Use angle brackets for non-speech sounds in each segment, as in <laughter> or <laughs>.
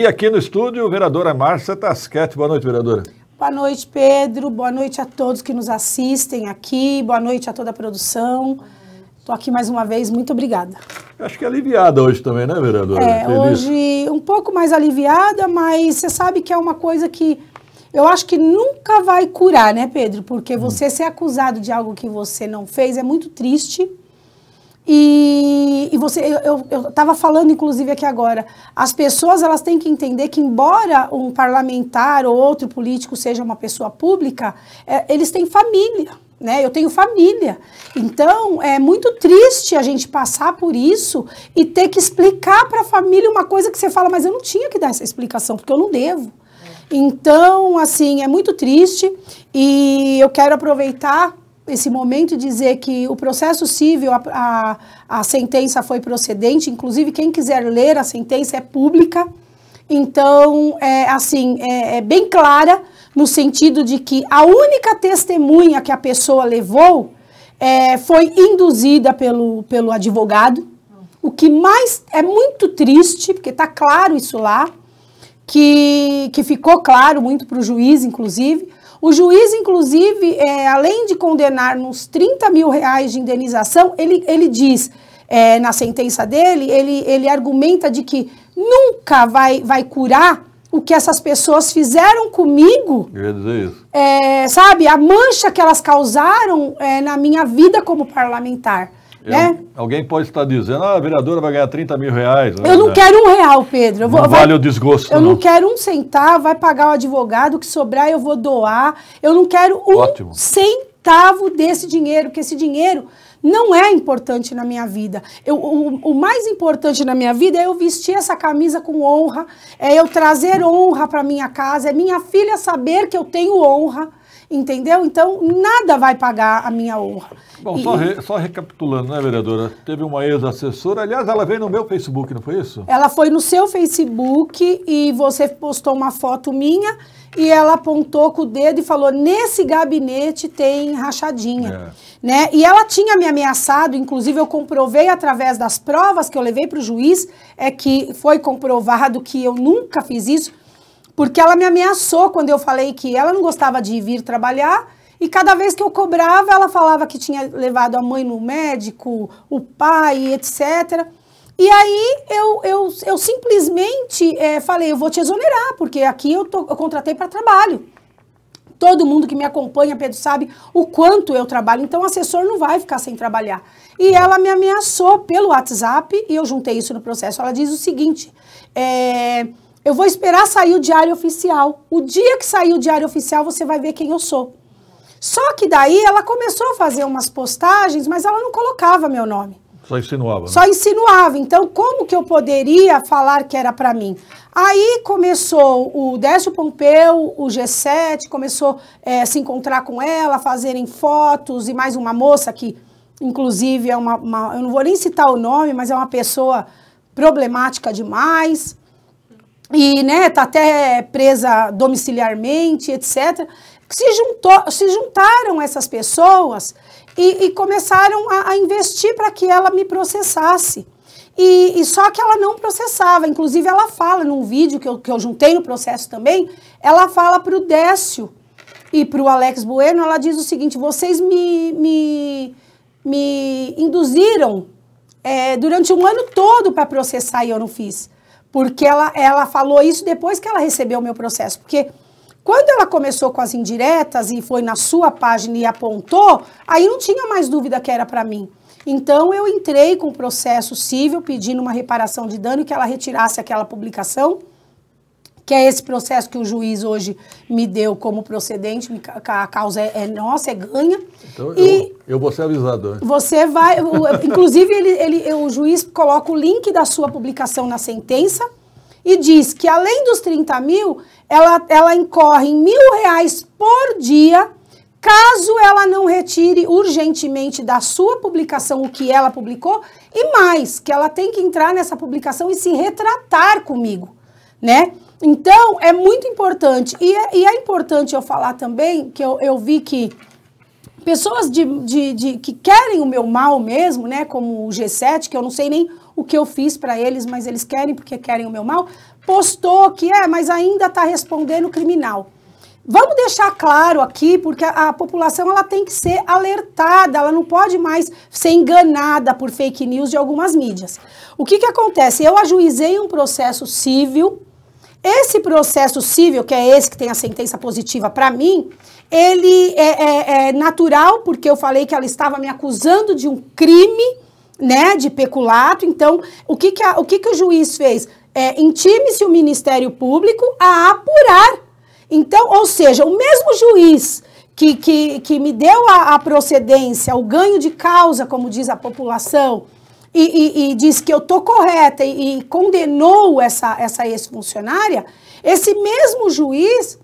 E aqui no estúdio, vereadora Márcia Tasquete. Boa noite, vereadora. Boa noite, Pedro. Boa noite a todos que nos assistem aqui. Boa noite a toda a produção. Estou aqui mais uma vez, muito obrigada. Acho que é aliviada hoje também, né, vereadora? É, Feliz. hoje um pouco mais aliviada, mas você sabe que é uma coisa que eu acho que nunca vai curar, né, Pedro? Porque hum. você hum. ser acusado de algo que você não fez é muito triste. E, e você, eu estava falando, inclusive, aqui agora, as pessoas elas têm que entender que, embora um parlamentar ou outro político seja uma pessoa pública, é, eles têm família né? Eu tenho família. Então, é muito triste a gente passar por isso e ter que explicar para a família uma coisa que você fala, mas eu não tinha que dar essa explicação, porque eu não devo. É. Então, assim, é muito triste e eu quero aproveitar esse momento dizer que o processo civil, a, a, a, sentença foi procedente, inclusive quem quiser ler a sentença é pública, então, é, assim, é, é bem clara no sentido de que a única testemunha que a pessoa levou é, foi induzida pelo, pelo advogado, o que mais é muito triste, porque está claro isso lá, que, que ficou claro muito para o juiz, inclusive, o juiz, inclusive, é, além de condenar nos 30 mil reais de indenização, ele, ele diz é, na sentença dele, ele, ele argumenta de que nunca vai, vai curar o que essas pessoas fizeram comigo. Eu ia dizer isso. É, sabe, a mancha que elas causaram é, na minha vida como parlamentar. É? alguém pode estar dizendo, ah, a vereadora vai ganhar 30 mil reais. Eu não né? quero um real, Pedro. Eu vou, não vai, vale o desgosto. Eu não. não. quero um centavo, vai pagar o advogado, O que sobrar eu vou doar. Eu não quero um Ótimo. centavo desse dinheiro, porque esse dinheiro não é importante na minha vida. Eu, o, o, mais importante na minha vida é eu vestir essa camisa com honra, é eu trazer honra para minha casa, é minha filha saber que eu tenho honra. Entendeu? Então, nada vai pagar a minha honra. Bom, e, só, re, só, recapitulando, né, vereadora? Teve uma ex-assessora, aliás, ela veio no meu Facebook, não foi isso? Ela foi no seu Facebook e você postou uma foto minha e ela apontou com o dedo e falou: nesse gabinete tem rachadinha. É. Né? E ela tinha me ameaçado, inclusive eu comprovei através das provas que eu levei para o juiz, é que foi comprovado que eu nunca fiz isso porque ela me ameaçou quando eu falei que ela não gostava de vir trabalhar e cada vez que eu cobrava, ela falava que tinha levado a mãe no médico, o pai, etc. E aí eu, eu, eu simplesmente é, falei, eu vou te exonerar, porque aqui eu, tô, eu contratei para trabalho. Todo mundo que me acompanha, Pedro, sabe o quanto eu trabalho, então o assessor não vai ficar sem trabalhar. E ela me ameaçou pelo WhatsApp, e eu juntei isso no processo. Ela diz o seguinte: é, eu vou esperar sair o diário oficial. O dia que sair o diário oficial, você vai ver quem eu sou. Só que daí ela começou a fazer umas postagens, mas ela não colocava meu nome. Só insinuava. Né? Só insinuava. Então, como que eu poderia falar que era para mim? Aí começou o Décio Pompeu, o G7, começou é, se encontrar com ela, fazerem fotos e mais uma moça que, inclusive, é uma, uma. Eu não vou nem citar o nome, mas é uma pessoa problemática demais e né, tá até presa domiciliarmente, etc. Se, juntou, se juntaram essas pessoas e, e começaram a, a investir para que ela me processasse. E, e, só que ela não processava. Inclusive, ela fala num vídeo que eu, que eu juntei no processo também, ela fala para o Décio e para o Alex Bueno, ela diz o seguinte: vocês me, me, me induziram é, durante um ano todo para processar e eu não fiz. Porque ela, ela falou isso depois que ela recebeu o meu processo. Porque quando ela começou com as indiretas e foi na sua página e apontou, aí não tinha mais dúvida que era para mim. Então eu entrei com o processo civil pedindo uma reparação de dano e que ela retirasse aquela publicação que é esse processo que o juiz hoje me deu como procedente, a causa é, é, nossa, é ganha. Então, e eu, eu vou ser avisado. Né? Você vai, inclusive ele, ele, o juiz coloca o link da sua publicação na sentença e diz que além dos 30 mil, ela, ela incorre em mil reais por dia caso ela não retire urgentemente da sua publicação o que ela publicou e mais que ela tem que entrar nessa publicação e se retratar comigo, né? Então, é muito importante. E é, e é importante eu falar também, que eu, eu vi que pessoas de, de, de, que querem o meu mal mesmo, né? Como o G7, que eu não sei nem o que eu fiz para eles, mas eles querem porque querem o meu mal, postou que é, mas ainda está respondendo criminal. Vamos deixar claro aqui, porque a, a, população ela tem que ser alertada, ela não pode mais ser enganada por fake news de algumas mídias. O que, que acontece? Eu ajuizei um processo civil esse processo civil, que é esse que tem a sentença positiva para mim, ele é, é, é, natural, porque eu falei que ela estava me acusando de um crime, né, de peculato. Então, o que, que, a, o, que, que o juiz fez? É, Intime-se o Ministério Público a apurar. Então, ou seja, o mesmo juiz que, que, que me deu a, a procedência, o ganho de causa, como diz a população, e, e, e diz que eu estou correta e, e condenou essa, essa ex-funcionária, esse mesmo juiz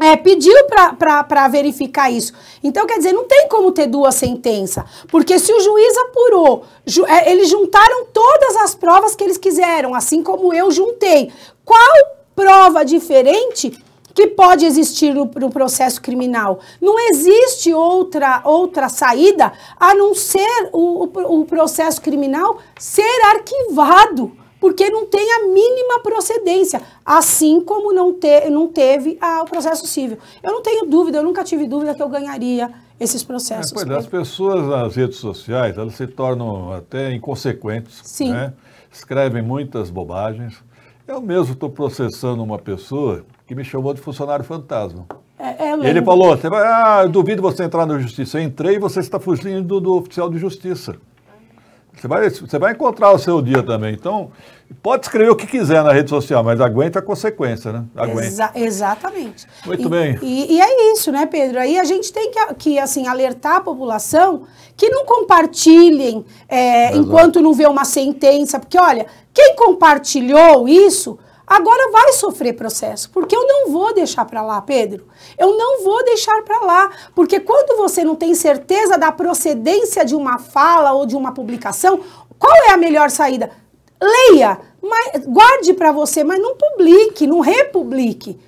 é, pediu para verificar isso. Então, quer dizer, não tem como ter duas sentenças, porque se o juiz apurou, ju, é, eles juntaram todas as provas que eles quiseram, assim como eu juntei. Qual prova diferente que pode existir no, no, processo criminal. Não existe outra, outra saída a não ser o, o, o processo criminal ser arquivado porque não tem a mínima procedência, assim como não, te, não teve o processo civil. Eu não tenho dúvida, eu nunca tive dúvida que eu ganharia esses processos. É, pois é, né? as pessoas nas redes sociais, elas se tornam até inconsequentes, Sim. Né? escrevem muitas bobagens. Eu mesmo estou processando uma pessoa que me chamou de funcionário fantasma. É, é ele falou, você vai, ah, eu duvido você entrar na justiça. Eu entrei e você está fugindo do, do oficial de justiça. Você vai, você vai encontrar o seu dia também. Então, pode escrever o que quiser na rede social, mas aguenta a consequência, né? Aguenta. Exa exatamente. Muito e, bem. E, e, é isso, né, Pedro? Aí a gente tem que, que assim, alertar a população que não compartilhem é, enquanto não vê uma sentença, porque, olha, quem compartilhou isso Agora vai sofrer processo, porque eu não vou deixar para lá, Pedro. Eu não vou deixar para lá, porque quando você não tem certeza da procedência de uma fala ou de uma publicação, qual é a melhor saída? Leia, mas, guarde para você, mas não publique, não republique.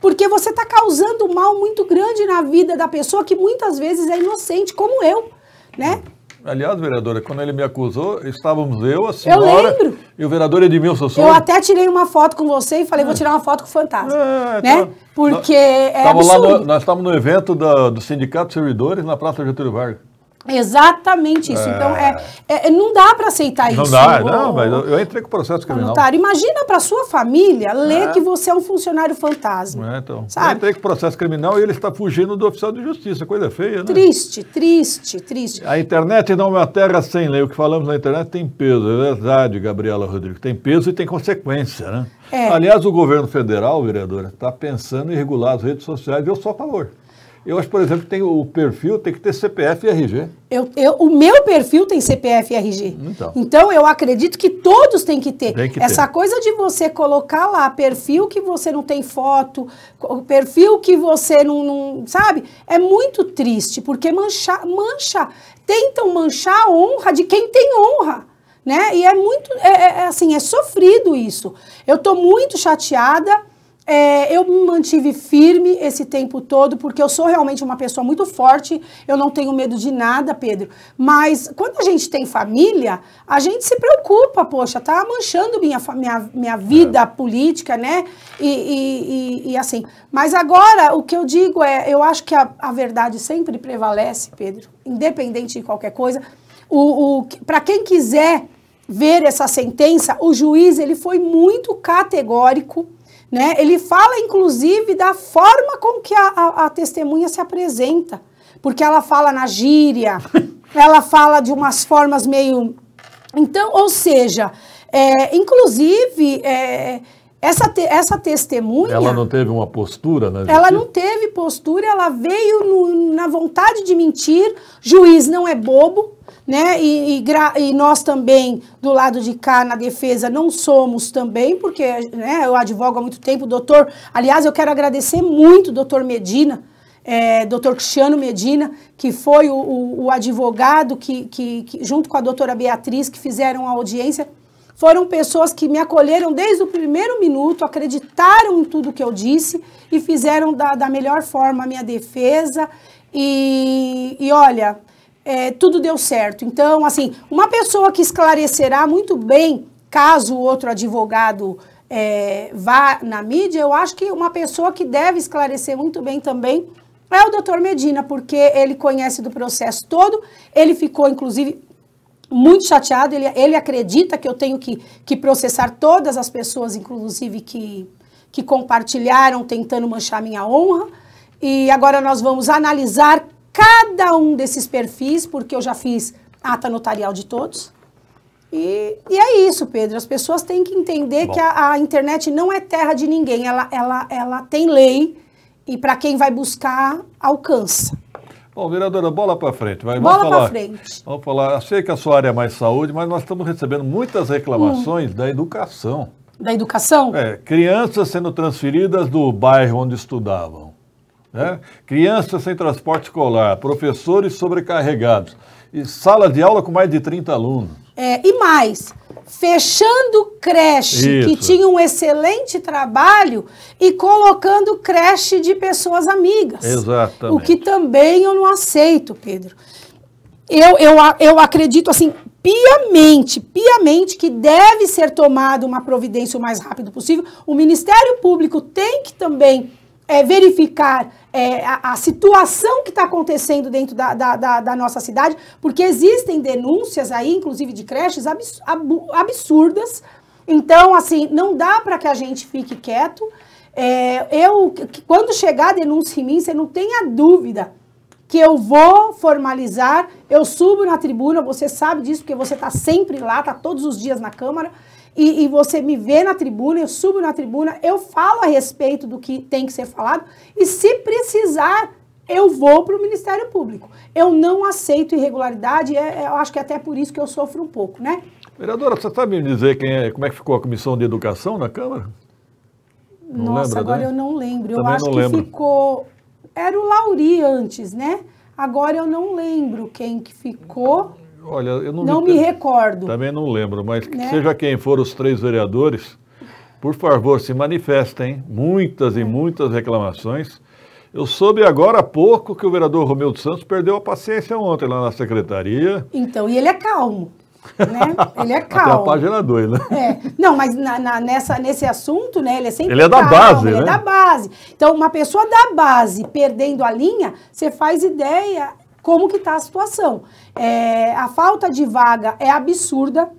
Porque você está causando um mal muito grande na vida da pessoa que muitas vezes é inocente, como eu, né? Aliás, vereadora, quando ele me acusou, estávamos eu, a senhora eu lembro. e o vereador Edmilson Souza. Eu até tirei uma foto com você e falei, é. vou tirar uma foto com o fantasma. É, né? Tá, Porque é nós, é absurdo. No, nós estávamos no evento da, do Sindicato de Servidores na Praça Getúlio Vargas. Exatamente isso. É. Então, é, é, é não dá para aceitar não isso. Não dá, ou... não, mas eu, eu, entrei com o processo criminal. Imagina para sua família ler é. que você é um funcionário fantasma. É, então. Sabe? Eu entrei com o processo criminal e ele está fugindo do oficial de justiça, coisa feia, né? Triste, triste, triste. A internet não é uma terra sem lei. O que falamos na internet tem peso, é verdade, Gabriela Rodrigues. Tem peso e tem consequência, né? É. Aliás, o governo federal, vereadora, está pensando em regular as redes sociais, eu sou a favor. Eu acho, por exemplo, que tem o perfil tem que ter CPF e RG. Eu, eu, o meu perfil tem CPF e RG. Então. então eu acredito que todos têm que ter. Tem que Essa ter. coisa de você colocar lá perfil que você não tem foto, perfil que você não, não sabe, é muito triste, porque mancha, mancha, tentam manchar a honra de quem tem honra né? E é muito, é, é, é assim, é sofrido isso. Eu estou muito chateada é, eu me mantive firme esse tempo todo, porque eu sou realmente uma pessoa muito forte, eu não tenho medo de nada, Pedro. Mas quando a gente tem família, a gente se preocupa, poxa, tá manchando minha, minha, minha vida é. política, né? E, e, e, e, assim. Mas agora, o que eu digo é: eu acho que a, a verdade sempre prevalece, Pedro, independente de qualquer coisa. O, o, Para quem quiser ver essa sentença, o juiz ele foi muito categórico né? Ele fala, inclusive, da forma com que a, a, a testemunha se apresenta, porque ela fala na gíria, <laughs> ela fala de umas formas meio. Então, ou seja, é, inclusive. É, essa, te, essa testemunha. Ela não teve uma postura, né? Ela não teve postura, ela veio no, na vontade de mentir. Juiz não é bobo, né? E, e, e, nós também, do lado de cá, na defesa, não somos também, porque né, eu advogo há muito tempo, doutor. Aliás, eu quero agradecer muito, doutor Medina, é, doutor Cristiano Medina, que foi o, o, o advogado que, que, que, junto com a doutora Beatriz, que fizeram a audiência foram pessoas que me acolheram desde o primeiro minuto, acreditaram em tudo que eu disse e fizeram da, da melhor forma a minha defesa. E, e olha, é, tudo deu certo. Então, assim, uma pessoa que esclarecerá muito bem caso outro advogado é, vá na mídia, eu acho que uma pessoa que deve esclarecer muito bem também é o doutor Medina, porque ele conhece do processo todo, ele ficou, inclusive, muito chateado. Ele, ele acredita que eu tenho que, que processar todas as pessoas, inclusive que, que compartilharam, tentando manchar minha honra. E agora nós vamos analisar cada um desses perfis, porque eu já fiz ata notarial de todos. E, e é isso, Pedro. As pessoas têm que entender Bom. que a, a internet não é terra de ninguém. Ela, ela, ela tem lei e para quem vai buscar, alcança. Bom, vereadora, bola para frente. Vai, bola para frente. Vamos falar. Achei que a sua área é mais saúde, mas nós estamos recebendo muitas reclamações hum. da educação. Da educação? É, crianças sendo transferidas do bairro onde estudavam. Né? Crianças sem transporte escolar, professores sobrecarregados. E sala de aula com mais de 30 alunos. É, e mais, fechando creche Isso. que tinha um excelente trabalho e colocando creche de pessoas amigas. Exatamente. O que também eu não aceito, Pedro. Eu, eu, eu acredito assim piamente, piamente que deve ser tomada uma providência o mais rápido possível. O Ministério Público tem que também é, verificar é, a, a, situação que está acontecendo dentro da, da, da, da, nossa cidade, porque existem denúncias aí, inclusive de creches, abs, ab, absurdas. Então, assim, não dá para que a gente fique quieto. É, eu, quando chegar a denúncia em mim, você não tenha dúvida que eu vou formalizar, eu subo na tribuna, você sabe disso, porque você está sempre lá, está todos os dias na Câmara e, e, você me vê na tribuna, eu subo na tribuna, eu falo a respeito do que tem que ser falado e se precisar, eu vou para o Ministério Público. Eu não aceito irregularidade, é, é, eu acho que é até por isso que eu sofro um pouco, né? Vereadora, você sabe me dizer quem é, como é que ficou a Comissão de Educação na Câmara? Não Nossa, lembra, agora né? eu não lembro. Também eu acho que lembro. ficou. Era o Lauri antes, né? Agora eu não lembro quem que ficou. Olha, eu não, não me, me recordo. Também não lembro, mas né? seja quem for os três vereadores, por favor, se manifestem. Muitas e é. muitas reclamações. Eu soube agora há pouco que o vereador Romeu dos Santos perdeu a paciência ontem lá na secretaria. Então, e ele é calmo. Né? Ele é calmo. <laughs> Até a página 2, né? É. Não, mas na, na, nessa, nesse assunto, né? Ele é sempre Ele é da calmo, base, ele é né? é da base. Então, uma pessoa da base perdendo a linha, você faz ideia como que está a situação. É, a falta de vaga é absurda,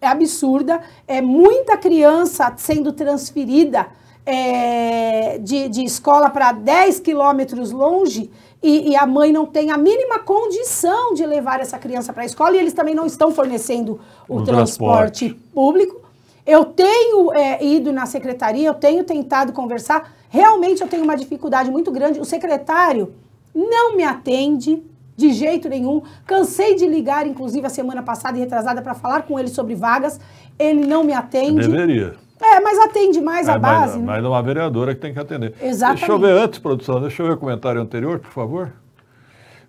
é absurda, é muita criança sendo transferida é, de, de escola para 10 quilômetros longe e, e, a mãe não tem a mínima condição de levar essa criança para a escola e eles também não estão fornecendo o, o transporte. transporte público. Eu tenho é, ido na secretaria, eu tenho tentado conversar. Realmente eu tenho uma dificuldade muito grande. O secretário não me atende de jeito nenhum. Cansei de ligar, inclusive, a semana passada e retrasada para falar com ele sobre vagas. Ele não me atende. Deveria. É, mas atende mais é, a base. Né? Mas, né? é uma vereadora que tem que atender. Exatamente. Deixa eu ver antes, produção, deixa eu ver o comentário anterior, por favor.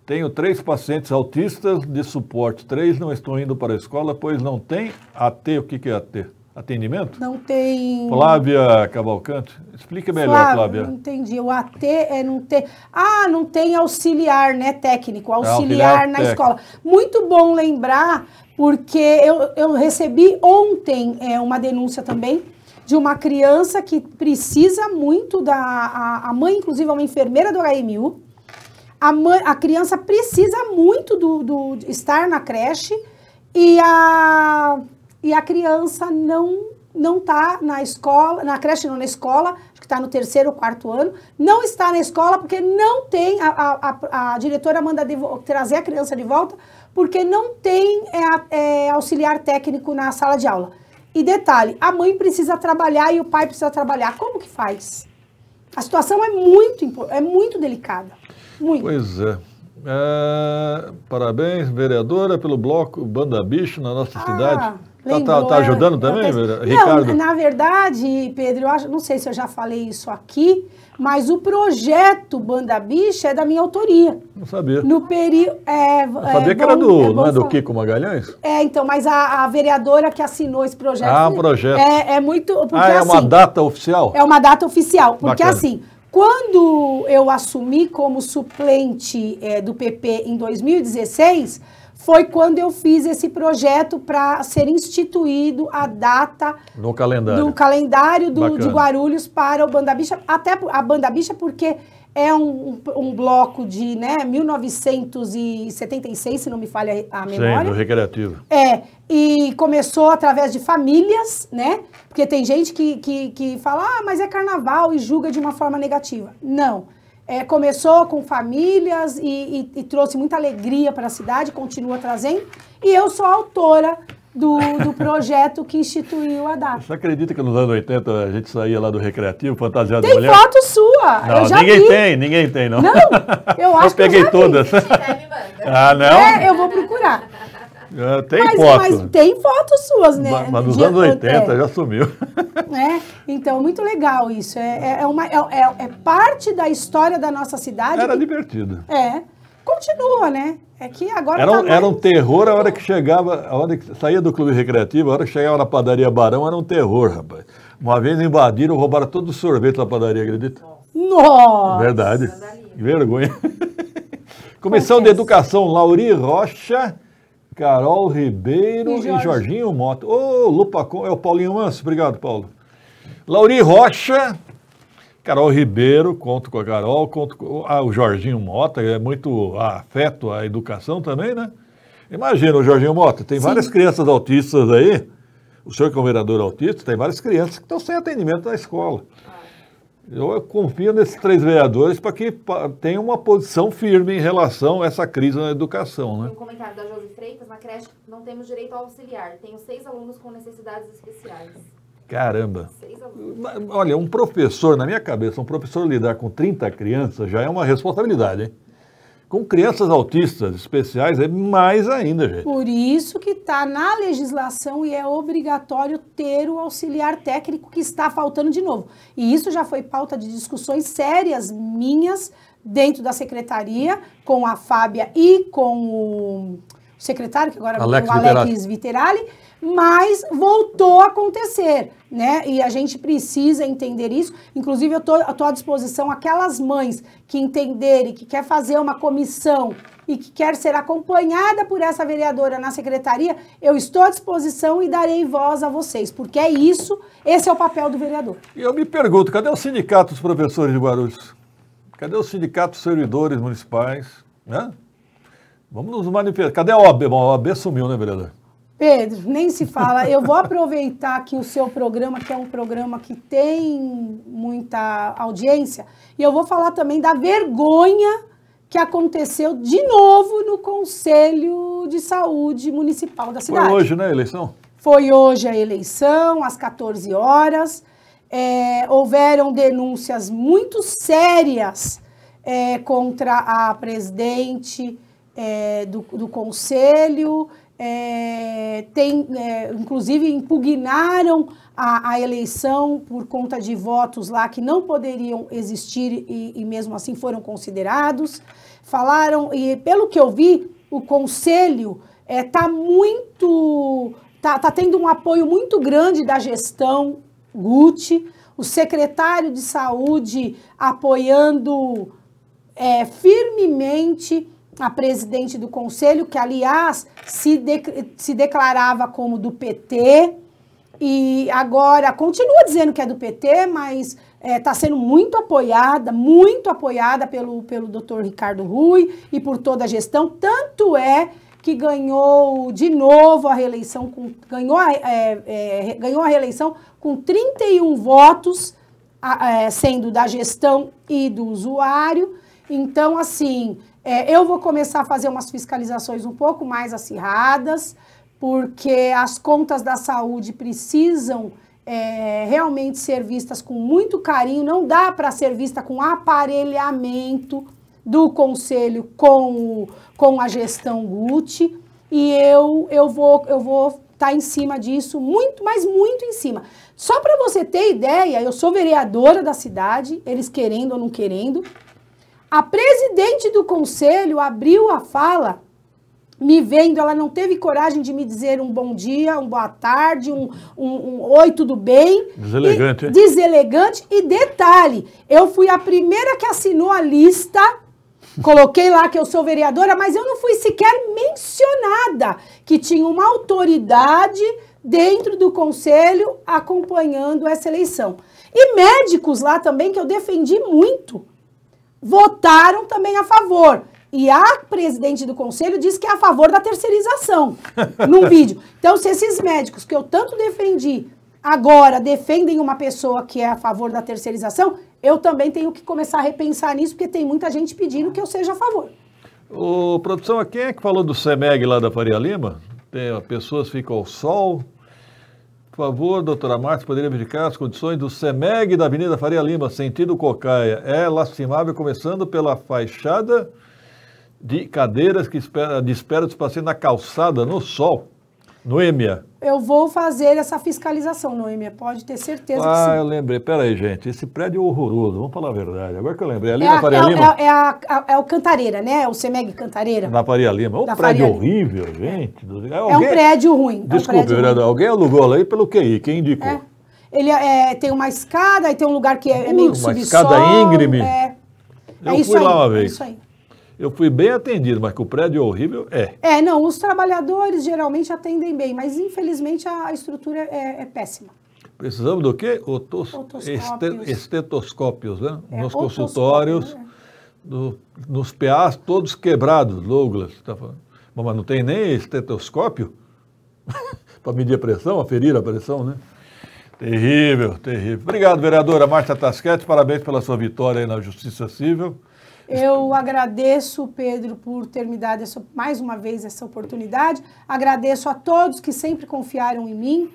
Tenho três pacientes autistas de suporte. Três não estão indo para a escola, pois não tem AT. O que, que é AT? atendimento? Não tem. Flávia Cavalcante, explica melhor, Flávia. Flávia. Não entendi. O AT é não ter. Ah, não tem auxiliar, né, técnico, ah, auxiliar, auxiliar na escola. Muito bom lembrar, porque eu, eu recebi ontem é, uma denúncia também de uma criança que precisa muito da. A, a mãe, inclusive, é uma enfermeira do HMU. A, mãe, a criança precisa muito do, do estar na creche e a e a criança não não está na escola, na creche não, na escola, acho que está no terceiro ou quarto ano, não está na escola porque não tem, a, a, a diretora manda trazer a criança de volta porque não tem é, é, auxiliar técnico na sala de aula. E detalhe, a mãe precisa trabalhar e o pai precisa trabalhar, como que faz? A situação é muito, é muito delicada, muito. Pois é. É, parabéns, vereadora, pelo bloco Banda Bicho na nossa ah, cidade. Está tá, tá, tá ajudando é, também, não, Ricardo? Na verdade, Pedro, acho, não sei se eu já falei isso aqui, mas o projeto Banda Bicho é da minha autoria. Não sabia. No peri... É, é sabia é, que era do, é, não é do Kiko Magalhães? É, então, mas a, a, vereadora que assinou esse projeto... Ah, o projeto. É, é muito... Porque, ah, é assim, uma data oficial? É uma data oficial, porque Bacana. assim... Quando eu assumi como suplente é, do PP em 2016, foi quando eu fiz esse projeto para ser instituído a data no calendário, no calendário do, de Guarulhos para o Banda Bicha, até a Banda Bicha, porque é um, um, bloco de né, 1976, se não me falha a memória. Sim, do recreativo. É, e começou através de famílias, né? Porque tem gente que, que, que fala, ah, mas é carnaval e julga de uma forma negativa. Não. É, começou com famílias e, e, e trouxe muita alegria para a cidade, continua trazendo. E eu sou autora do, do projeto que instituiu a data. Você acredita que nos anos 80 a gente saía lá do recreativo fantasiado tem de mulher? Tem foto sua! Não, eu já ninguém vi. tem, ninguém tem, não. Não, eu <laughs> acho eu que eu peguei todas. <laughs> ah, não? É, eu vou procurar. É, tem mas, foto. Mas tem fotos suas, né? Mas, mas nos anos 80 é. já sumiu. <laughs> É, então, muito legal isso. É, é, é uma, é, é, é parte da história da nossa cidade. Era que, divertido. É Continua, né? É que agora. Era, tá mais... era um terror a hora que chegava, a hora que saía do clube recreativo, a hora que chegava na padaria Barão, era um terror, rapaz. Uma vez invadiram, roubaram todo o sorvete da padaria, acredita? Nossa! Verdade. Que vergonha. <laughs> Comissão de Educação, Lauri Rocha, Carol Ribeiro e, e Jorginho moto Ô, oh, com é o Paulinho Manso, obrigado, Paulo. Lauri Rocha, Carol Ribeiro, conto com a Carol, conto com ah, o Jorginho Mota, é muito afeto à educação também, né? Imagina, o Jorginho Mota, tem Sim. várias crianças autistas aí, o senhor que é um vereador autista, tem várias crianças que estão sem atendimento na escola. Eu confio nesses três vereadores para que tenham uma posição firme em relação a essa crise na educação. Né? Tem um comentário da Josi Freitas, na creche não temos direito ao auxiliar, tenho seis alunos com necessidades especiais. Caramba. Olha, um professor, na minha cabeça, um professor lidar com 30 crianças já é uma responsabilidade, hein? Com crianças autistas especiais é mais ainda, gente. Por isso que está na legislação e é obrigatório ter o auxiliar técnico que está faltando de novo. E isso já foi pauta de discussões sérias minhas dentro da secretaria, com a Fábia e com o secretário, que agora é o Alex Viterali mas voltou a acontecer, né? E a gente precisa entender isso. Inclusive, eu estou à disposição aquelas mães que entenderem que quer fazer uma comissão e que quer ser acompanhada por essa vereadora na secretaria, eu estou à disposição e darei voz a vocês, porque é isso, esse é o papel do vereador. E eu me pergunto, cadê o sindicato dos professores de Guarulhos? Cadê o sindicato dos servidores municipais, né? Vamos nos manifestar. Cadê a OAB? Bom, a OAB sumiu, né, vereador? Pedro, nem se fala. Eu vou aproveitar que o seu programa, que é um programa que tem muita audiência, e eu vou falar também da vergonha que aconteceu de novo no Conselho de Saúde Municipal da cidade. Foi hoje, né, a eleição? Foi hoje a eleição, às 14 horas. É, houveram denúncias muito sérias é, contra a presidente é, do, do Conselho é, tem, é, inclusive impugnaram a, a, eleição por conta de votos lá que não poderiam existir e, e mesmo assim foram considerados. Falaram, e pelo que eu vi, o conselho está é, tá muito. Está tá tendo um apoio muito grande da gestão Guti o secretário de saúde apoiando é, firmemente a presidente do conselho, que aliás se, de, se declarava como do PT e agora continua dizendo que é do PT, mas está é, tá sendo muito apoiada, muito apoiada pelo, pelo doutor Ricardo Rui e por toda a gestão. Tanto é que ganhou de novo a reeleição, com, ganhou, a, é, é, ganhou a reeleição com 31 votos, a, é, sendo da gestão e do usuário. Então, assim, é, eu vou começar a fazer umas fiscalizações um pouco mais acirradas, porque as contas da saúde precisam é, realmente ser vistas com muito carinho, não dá para ser vista com aparelhamento do conselho com, o, com a gestão Gucci, e eu, eu vou eu vou estar tá em cima disso, muito, mas muito em cima. Só para você ter ideia, eu sou vereadora da cidade, eles querendo ou não querendo, a presidente do conselho abriu a fala me vendo, ela não teve coragem de me dizer um bom dia, um boa tarde, um, um, um oi, tudo bem. Deselegante. E, deselegante. E detalhe, eu fui a primeira que assinou a lista, coloquei lá que eu sou vereadora, mas eu não fui sequer mencionada que tinha uma autoridade dentro do conselho acompanhando essa eleição. E médicos lá também que eu defendi muito votaram também a favor. E a presidente do conselho disse que é a favor da terceirização <laughs> num vídeo. Então, se esses médicos que eu tanto defendi agora defendem uma pessoa que é a favor da terceirização, eu também tenho que começar a repensar nisso, porque tem muita gente pedindo que eu seja a favor. Ô, produção, quem é que falou do CEMEG lá da Faria Lima? Tem, pessoas ficam ao sol, por favor, doutora Martins, poderia verificar as condições do SEMEG da Avenida Faria Lima, sentido Cocaia. É lastimável, começando pela faixada de cadeiras que espera, de espera dos passar na calçada, no sol. Noêmia. Eu vou fazer essa fiscalização, Noêmia, pode ter certeza ah, que sim. eu lembrei. Peraí, gente, esse prédio é horroroso, vamos falar a verdade. Agora que eu lembrei, ali é na a, Faria é, Lima... É, é, a, é, o Cantareira, né? O CEMEG Cantareira. Na Faria Lima. É um prédio horrível, gente. Alguém... É um prédio ruim. Desculpe, um vereador, alguém alugou ali pelo QI, quem indicou? É. Ele é, é, tem uma escada, e tem um lugar que é, meio subsolo. Uma escada íngreme. É, eu fui lá uma vez. É isso aí eu fui bem atendido, mas que o prédio é horrível, é. É, não, os trabalhadores geralmente atendem bem, mas infelizmente a, estrutura é, é, péssima. Precisamos do quê? Otos, estetoscópios. estetoscópios, né? É, Nos consultórios, né? nos PAs, todos quebrados, Douglas, está falando. Mas não tem nem estetoscópio <laughs> para medir a pressão, aferir a pressão, né? Terrível, terrível. Obrigado, vereadora Márcia Tasquete. Parabéns pela sua vitória aí na Justiça Civil. Eu agradeço, Pedro, por ter me dado essa, mais uma vez essa oportunidade. Agradeço a todos que sempre confiaram em mim.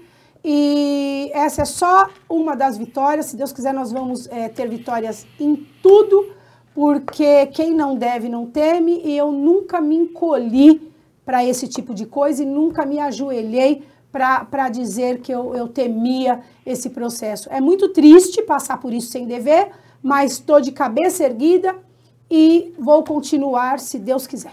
E essa é só uma das vitórias. Se Deus quiser, nós vamos é, ter vitórias em tudo, porque quem não deve não teme. E eu nunca me encolhi para esse tipo de coisa e nunca me ajoelhei para dizer que eu, eu temia esse processo. É muito triste passar por isso sem dever, mas estou de cabeça erguida, e vou continuar se Deus quiser.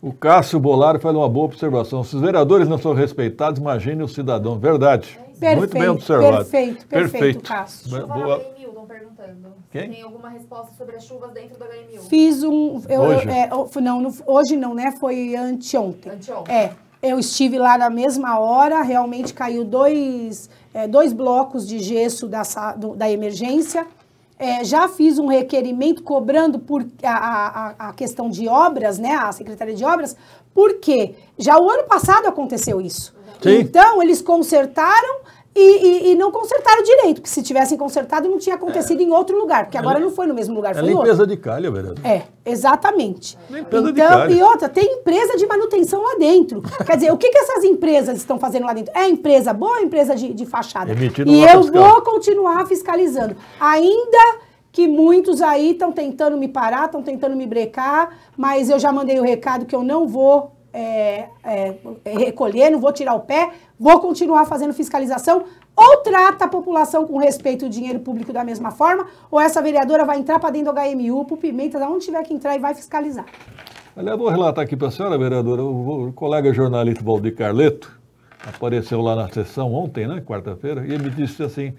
O Cássio Bolaro faz uma boa observação. Se os vereadores não são respeitados, imagine o cidadão. Verdade. Perfeito, Muito bem observado. Perfeito, perfeito, perfeito. Cássio. Chuva boa. na perguntando. Quem? Tem alguma resposta sobre as chuvas dentro da Garimildon? Fiz um... Eu, hoje? É, não, não, hoje não, né? Foi anteontem. Anteontem. É. Eu estive lá na mesma hora, realmente caiu dois, é, dois blocos de gesso da, da emergência é, já fiz um requerimento cobrando por a, a, a, questão de obras, né? A Secretaria de Obras, porque já o ano passado aconteceu isso. Sim. Então, eles consertaram e, e, e, não consertaram direito, porque se tivessem consertado não tinha acontecido é. em outro lugar, porque é agora não foi no mesmo lugar, é foi é limpeza outro. de calha, verdade. É, exatamente. Limpeza então, de calha. E outra, tem empresa de manutenção lá dentro. Quer dizer, o que, que essas empresas estão fazendo lá dentro? É empresa boa empresa de, de fachada? Emitindo e eu fiscal. vou continuar fiscalizando. Ainda que muitos aí estão tentando me parar, estão tentando me brecar, mas eu já mandei o recado que eu não vou é, é, é, recolher, não vou tirar o pé, vou continuar fazendo fiscalização, ou trata a população com respeito ao dinheiro público da mesma forma, ou essa vereadora vai entrar para dentro do HMU, para o Pimenta, da onde tiver que entrar e vai fiscalizar. Aliás, vou relatar aqui para a senhora, vereadora, o colega jornalista Valdir Carleto apareceu lá na sessão ontem, né, quarta-feira, e ele me disse assim,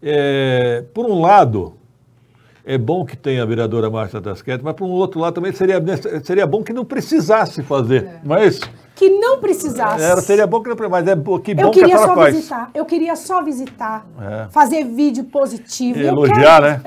é, por um lado, é bom que tenha a vereadora Márcia Tasquete, mas, por um outro lado, também seria, seria bom que não precisasse fazer, é. não é isso? que não precisasse. Era, seria bom que não mas é que bom eu queria só visitar. Eu queria só visitar, é. fazer vídeo positivo. E elogiar, quero, né?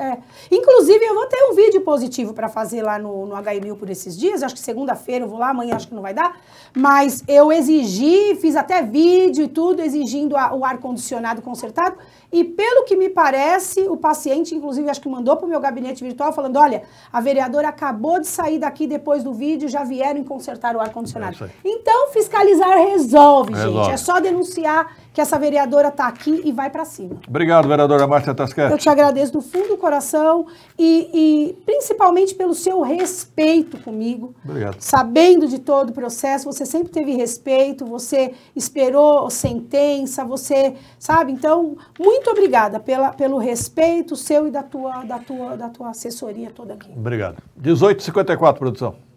É. Inclusive, eu vou ter um vídeo positivo para fazer lá no, no HMU por esses dias. Acho que segunda-feira eu vou lá, amanhã acho que não vai dar. Mas eu exigi, fiz até vídeo e tudo, exigindo a, o ar-condicionado consertado. E pelo que me parece, o paciente, inclusive, acho que mandou para o meu gabinete virtual falando: olha, a vereadora acabou de sair daqui depois do vídeo, já vieram e consertaram o ar-condicionado. É então, não fiscalizar resolve, resolve, gente. É só denunciar que essa vereadora está aqui e vai para cima. Obrigado, vereadora Márcia Tasquete. Eu te agradeço do fundo do coração e, e, principalmente pelo seu respeito comigo. Obrigado. Sabendo de todo o processo, você sempre teve respeito, você esperou sentença, você sabe? Então, muito obrigada pela, pelo respeito seu e da tua, da tua, da tua assessoria toda aqui. Obrigado. 18h54, produção.